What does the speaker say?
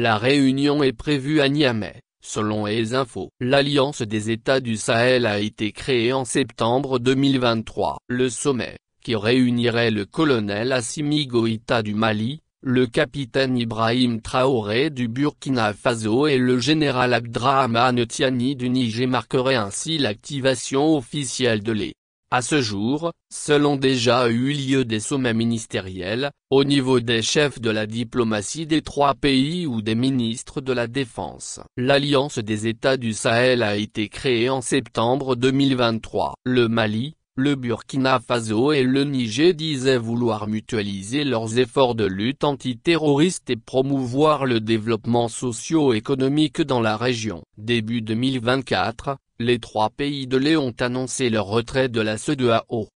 La réunion est prévue à Niamey. Selon les infos, l'Alliance des États du Sahel a été créée en septembre 2023. Le sommet, qui réunirait le colonel Assimi Goïta du Mali, le capitaine Ibrahim Traoré du Burkina Faso et le général Abdrahman Tiani du Niger marquerait ainsi l'activation officielle de l'état. À ce jour, selon ont déjà eu lieu des sommets ministériels, au niveau des chefs de la diplomatie des trois pays ou des ministres de la Défense. L'Alliance des États du Sahel a été créée en septembre 2023. Le Mali, le Burkina Faso et le Niger disaient vouloir mutualiser leurs efforts de lutte antiterroriste et promouvoir le développement socio-économique dans la région. Début 2024, les trois pays de l'Est ont annoncé leur retrait de la CEDEAO.